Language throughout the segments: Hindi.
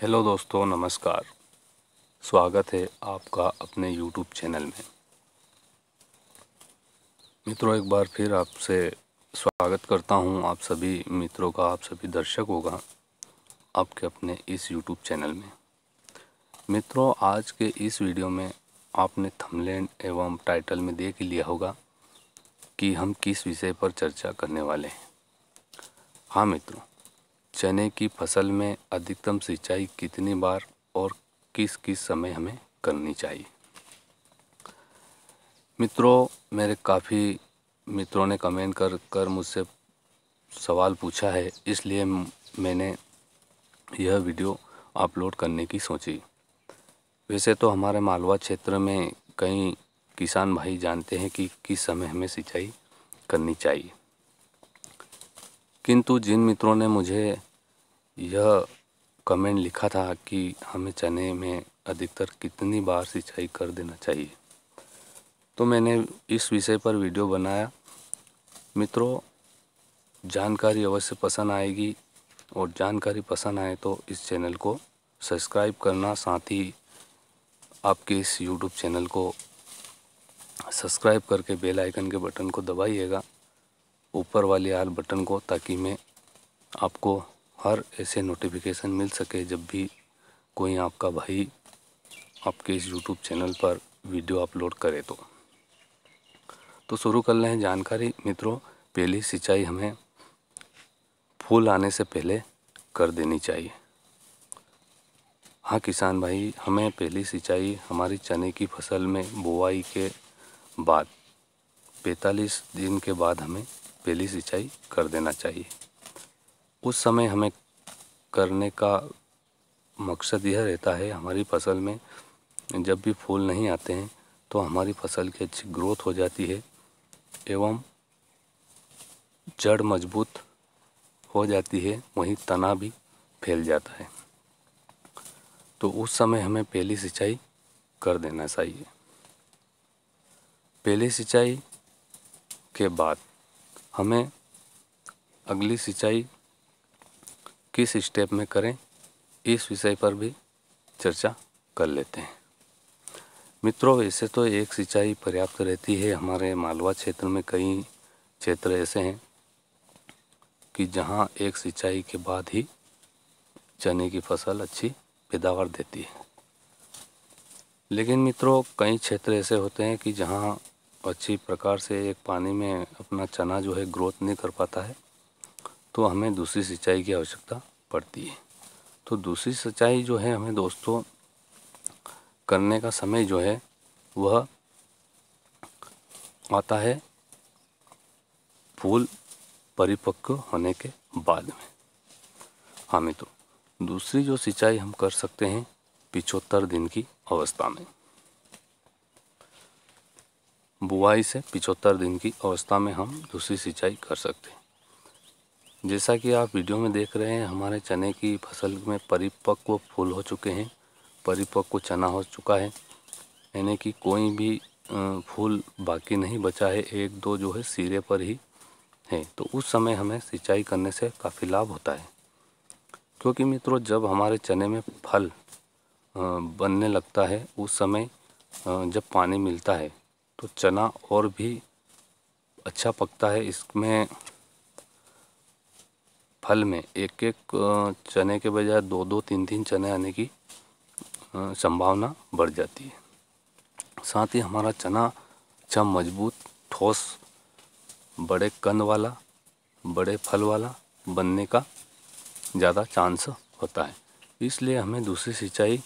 हेलो दोस्तों नमस्कार स्वागत है आपका अपने यूट्यूब चैनल में मित्रों एक बार फिर आपसे स्वागत करता हूं आप सभी मित्रों का आप सभी दर्शक होगा आपके अपने इस यूट्यूब चैनल में मित्रों आज के इस वीडियो में आपने थमलैंड एवं टाइटल में देख लिया होगा कि हम किस विषय पर चर्चा करने वाले हैं हाँ मित्रों चने की फसल में अधिकतम सिंचाई कितनी बार और किस किस समय हमें करनी चाहिए मित्रों मेरे काफ़ी मित्रों ने कमेंट कर कर मुझसे सवाल पूछा है इसलिए मैंने यह वीडियो अपलोड करने की सोची वैसे तो हमारे मालवा क्षेत्र में कई किसान भाई जानते हैं कि किस समय हमें सिंचाई करनी चाहिए किंतु जिन मित्रों ने मुझे यह कमेंट लिखा था कि हमें चने में अधिकतर कितनी बार सिंचाई कर देना चाहिए तो मैंने इस विषय पर वीडियो बनाया मित्रों जानकारी अवश्य पसंद आएगी और जानकारी पसंद आए तो इस चैनल को सब्सक्राइब करना साथ ही आपके इस यूट्यूब चैनल को सब्सक्राइब करके बेल आइकन के बटन को दबाइएगा ऊपर वाले आल बटन को ताकि मैं आपको हर ऐसे नोटिफिकेशन मिल सके जब भी कोई आपका भाई आपके इस यूट्यूब चैनल पर वीडियो अपलोड करे तो तो शुरू कर लें जानकारी मित्रों पहली सिंचाई हमें फूल आने से पहले कर देनी चाहिए हाँ किसान भाई हमें पहली सिंचाई हमारी चने की फसल में बुआई के बाद 45 दिन के बाद हमें पहली सिंचाई कर देना चाहिए उस समय हमें करने का मकसद यह रहता है हमारी फसल में जब भी फूल नहीं आते हैं तो हमारी फसल की अच्छी ग्रोथ हो जाती है एवं जड़ मजबूत हो जाती है वहीं तना भी फैल जाता है तो उस समय हमें पहली सिंचाई कर देना चाहिए पहली सिंचाई के बाद हमें अगली सिंचाई किस स्टेप में करें इस विषय पर भी चर्चा कर लेते हैं मित्रों वैसे तो एक सिंचाई पर्याप्त रहती है हमारे मालवा क्षेत्र में कई क्षेत्र ऐसे हैं कि जहाँ एक सिंचाई के बाद ही चने की फसल अच्छी पैदावार देती है लेकिन मित्रों कई क्षेत्र ऐसे होते हैं कि जहाँ अच्छी प्रकार से एक पानी में अपना चना जो है ग्रोथ नहीं कर पाता है तो हमें दूसरी सिंचाई की आवश्यकता पड़ती है तो दूसरी सिंचाई जो है हमें दोस्तों करने का समय जो है वह आता है फूल परिपक्व होने के बाद में हाँ मित्रों दूसरी जो सिंचाई हम कर सकते हैं पिछहत्तर दिन की अवस्था में बुआई से पिचहत्तर दिन की अवस्था में हम दूसरी सिंचाई कर सकते हैं जैसा कि आप वीडियो में देख रहे हैं हमारे चने की फसल में परिपक्व फूल हो चुके हैं परिपक्व चना हो चुका है यानी कि कोई भी फूल बाकी नहीं बचा है एक दो जो है सिरे पर ही है तो उस समय हमें सिंचाई करने से काफ़ी लाभ होता है क्योंकि मित्रों जब हमारे चने में फल बनने लगता है उस समय जब पानी मिलता है तो चना और भी अच्छा पकता है इसमें फल में एक एक चने के बजाय दो दो तीन तीन चने आने की संभावना बढ़ जाती है साथ ही हमारा चना अच्छा मजबूत ठोस बड़े कंद वाला बड़े फल वाला बनने का ज़्यादा चांस होता है इसलिए हमें दूसरी सिंचाई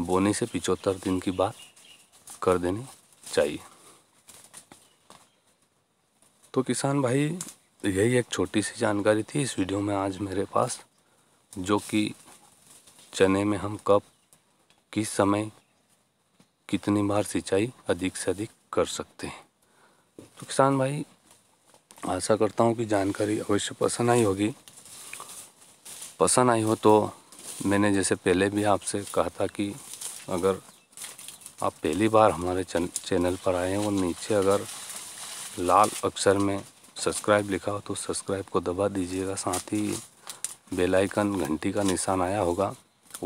बोने से पिचहत्तर दिन की बात कर देनी चाहिए तो किसान भाई यही एक छोटी सी जानकारी थी इस वीडियो में आज मेरे पास जो कि चने में हम कब किस समय कितनी बार सिंचाई अधिक से अधिक कर सकते हैं तो किसान भाई आशा करता हूँ कि जानकारी अवश्य पसंद आई होगी पसंद आई हो तो मैंने जैसे पहले भी आपसे कहा था कि अगर आप पहली बार हमारे चैनल पर आए हैं और नीचे अगर लाल अक्षर में सब्सक्राइब लिखा हो तो सब्सक्राइब को दबा दीजिएगा साथ ही बेल आइकन घंटी का निशान आया होगा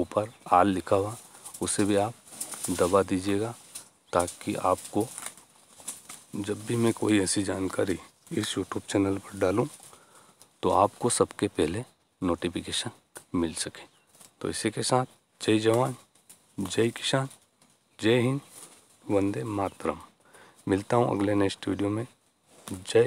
ऊपर आल लिखा हुआ उसे भी आप दबा दीजिएगा ताकि आपको जब भी मैं कोई ऐसी जानकारी इस यूट्यूब चैनल पर डालूं तो आपको सबके पहले नोटिफिकेशन मिल सके तो इसी के साथ जय जवान जय किसान जय हिंद वंदे मातरम मिलता हूँ अगले नेक्स्ट वीडियो में जय